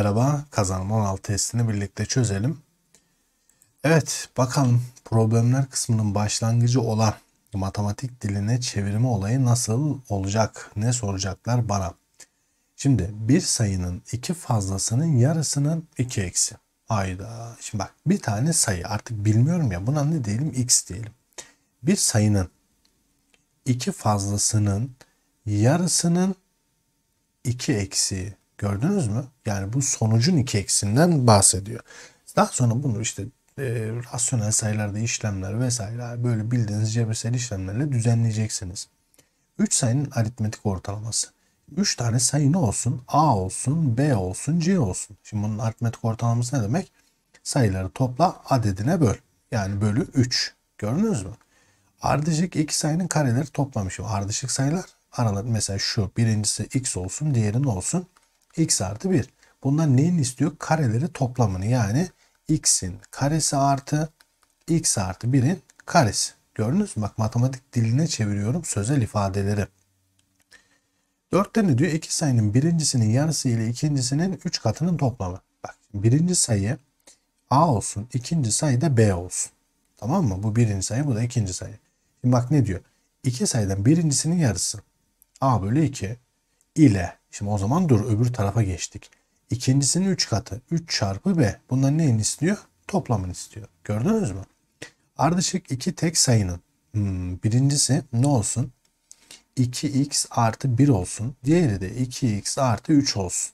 Merhaba kazanım 16 testini birlikte çözelim. Evet bakalım problemler kısmının başlangıcı olan matematik diline çevirme olayı nasıl olacak? Ne soracaklar bana? Şimdi bir sayının iki fazlasının yarısının iki eksi. Hayda. Şimdi bak bir tane sayı artık bilmiyorum ya buna ne diyelim x diyelim. Bir sayının iki fazlasının yarısının iki eksi. Gördünüz mü? Yani bu sonucun iki eksinden bahsediyor. Daha sonra bunu işte e, rasyonel sayılarda işlemler vesaire böyle bildiğiniz cebirsel işlemlerle düzenleyeceksiniz. 3 sayının aritmetik ortalaması. 3 tane sayı ne olsun? A olsun, B olsun, C olsun. Şimdi bunun aritmetik ortalaması ne demek? Sayıları topla, adedine böl. Yani bölü 3. Gördünüz mü? Ardışık iki sayının kareleri toplamışım. Ardışık sayılar aralar mesela şu birincisi x olsun, diğeri ne olsun? x artı 1. Bundan neyin istiyor? Kareleri toplamını yani x'in karesi artı x artı 1'in karesi. Gördünüz mü? Bak matematik diline çeviriyorum sözel ifadeleri. 4'te ne diyor? İki sayının birincisinin yarısı ile ikincisinin 3 katının toplamı. Bak birinci sayı A olsun, ikinci sayı da B olsun. Tamam mı? Bu birinci sayı, bu da ikinci sayı. Şimdi bak ne diyor? İki sayıdan birincisinin yarısı A bölü 2 ile Şimdi o zaman dur öbür tarafa geçtik. İkincisinin 3 katı. 3 çarpı b. Bunların neyini istiyor? Toplamını istiyor. Gördünüz mü? Ardışık iki tek sayının hmm, birincisi ne olsun? 2x artı 1 olsun. Diğeri de 2x artı 3 olsun.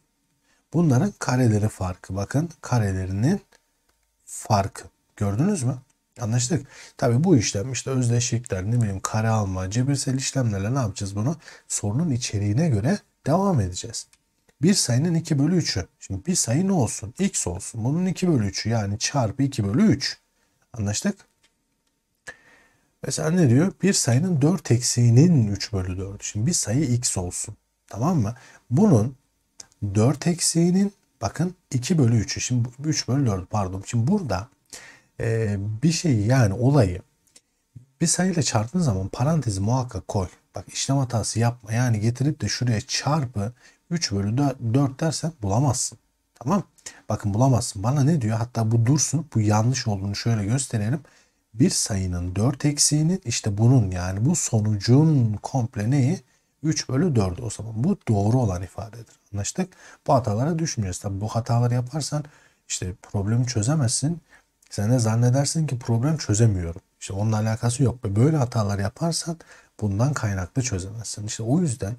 Bunların kareleri farkı. Bakın karelerinin farkı. Gördünüz mü? Anlaştık. Tabi bu işlem işte özdeşlikler ne bileyim kare alma cebirsel işlemlerle ne yapacağız bunu? Sorunun içeriğine göre devam edeceğiz. Bir sayının 2 bölü 3'ü. Şimdi bir sayı ne olsun? X olsun. Bunun 2 bölü 3'ü yani çarpı 2 bölü 3. Anlaştık? Mesela ne diyor? Bir sayının 4 eksiğinin 3 bölü 4. Şimdi bir sayı x olsun. Tamam mı? Bunun 4 eksiğinin bakın 2 bölü 3'ü. Şimdi 3 bölü 4 pardon. Şimdi burada e, bir şey yani olayı bir sayıyla çarptığın zaman parantezi muhakkak koy. Bak işlem hatası yapma. Yani getirip de şuraya çarpı 3 bölü 4 dersen bulamazsın. Tamam. Bakın bulamazsın. Bana ne diyor? Hatta bu dursun. Bu yanlış olduğunu şöyle gösterelim. Bir sayının 4 eksiğinin işte bunun yani bu sonucun komple neyi? 3 bölü 4 o zaman. Bu doğru olan ifadedir. Anlaştık. Bu hatalara düşmeyeceğiz. Tabi bu hataları yaparsan işte problemi çözemezsin. Sen de zannedersin ki problem çözemiyorum. İşte onunla alakası yok. Ve böyle hatalar yaparsan bundan kaynaklı çözemezsin. İşte o yüzden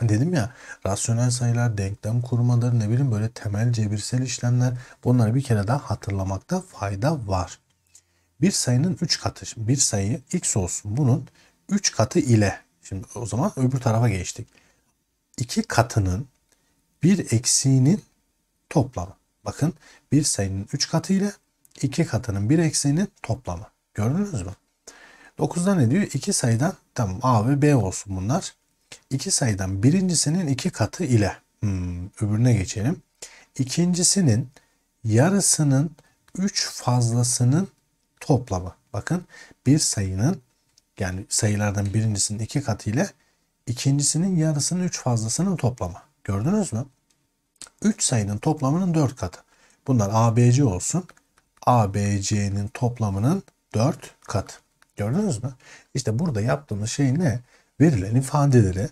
Dedim ya rasyonel sayılar, denklem kurmaları ne bileyim böyle temel cebirsel işlemler bunları bir kere daha hatırlamakta fayda var. Bir sayının 3 katı. bir sayı x olsun bunun 3 katı ile. Şimdi o zaman öbür tarafa geçtik. 2 katının bir eksiğinin toplamı. Bakın bir sayının 3 katı ile 2 katının bir eksiğinin toplamı. Gördünüz mü? 9'da ne diyor? 2 sayıdan tamam A ve B olsun bunlar. 2 sayıdan birincisinin 2 katı ile hmm, öbürüne geçelim. İkincisinin yarısının 3 fazlasının toplamı. Bakın bir sayının yani sayılardan birincisinin 2 katı ile ikincisinin yarısının 3 fazlasının toplamı. Gördünüz mü? 3 sayının toplamının 4 katı. Bunlar ABC olsun. ABC'nin toplamının 4 kat. Gördünüz mü? İşte burada yaptığımız şey ne? Verilen ifadeleri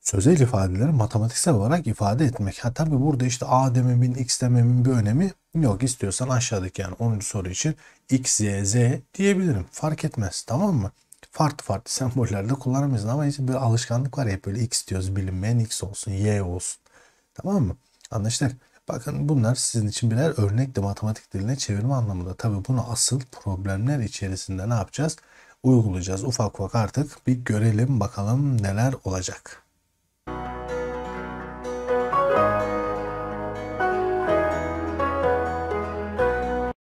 sözel ifadeleri matematiksel olarak ifade etmek. Ha tabi burada işte A dememin, X dememin bir önemi yok. İstiyorsan aşağıdaki yani 10. soru için X, Y, Z diyebilirim. Fark etmez tamam mı? Farklı farklı sembollerde kullanamayız ama işte bir alışkanlık var ya böyle X diyoruz bilinmeyen X olsun, Y olsun. Tamam mı? Anlaştık. Bakın bunlar sizin için birer örnek de matematik diline çevirme anlamında. Tabi bunu asıl problemler içerisinde ne yapacağız? Uygulayacağız. Ufak ufak artık bir görelim bakalım neler olacak.